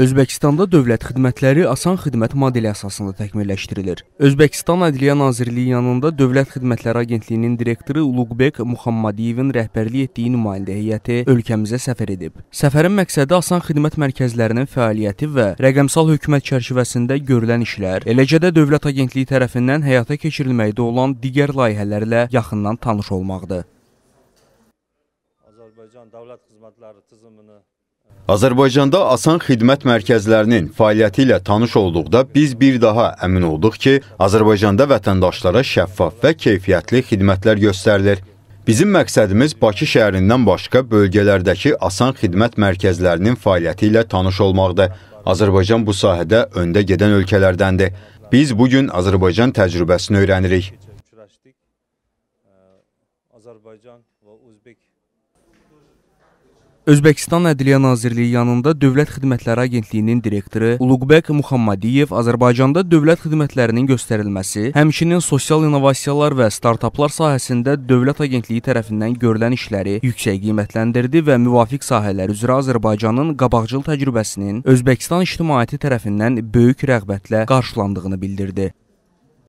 Özbəkistanda dövlət xidmətləri asan xidmət modeli əsasında təkmilləşdirilir. Özbəkistan Ədliyyə Nazirliyi yanında Dövlət Xidmətləri Agentliyinin direktoru Uluqbek Muhammadiyevin rəhbərlik etdiyi nümayəndə heyəti ölkəmizə səfər edib. Səfərin məqsədi asan xidmət mərkəzlərinin fəaliyyəti və rəqəmsal hökumət çərçivəsində görülən işlər, eləcə də Dövlət Agentliyi tərəfindən həyata keçirilməkdə olan digər layihələrlə yaxından tanış olmaqdır. Azərbaycan Dövlət Xidmətləri Tizimini Azərbaycanda asan xidmət mərkəzlərinin fəaliyyəti ilə tanış olduqda biz bir daha əmin olduq ki, Azərbaycanda vətəndaşlara şəffaf və keyfiyyətli xidmətlər göstərilir. Bizim məqsədimiz Bakı şəhərindən başqa bölgələrdəki asan xidmət mərkəzlərinin fəaliyyəti ilə tanış olmaqdır. Azərbaycan bu sahədə öndə gedən ölkələrdəndir. Biz bugün Azərbaycan təcrübəsini öyrənirik. E, Azərbaycan və Uzbek Özbəkistan Ədliyyə Nazirliyi yanında Dövlət Xidmətləri Agentliyinin direktoru Uluqbək Muhammadiyev Azərbaycanda dövlət xidmətlərinin göstərilməsi, həmçinin sosial innovasiyalar və startaplar sahəsində Dövlət Agentliyi tərəfindən görülən işləri yüksək qiymətləndirdi və müvafiq sahələr üzrə Azərbaycanın qabaqcıl təcrübəsinin Özbəkistan ictimaiyyəti tərəfindən böyük rəğbətlə qarşılandığını bildirdi.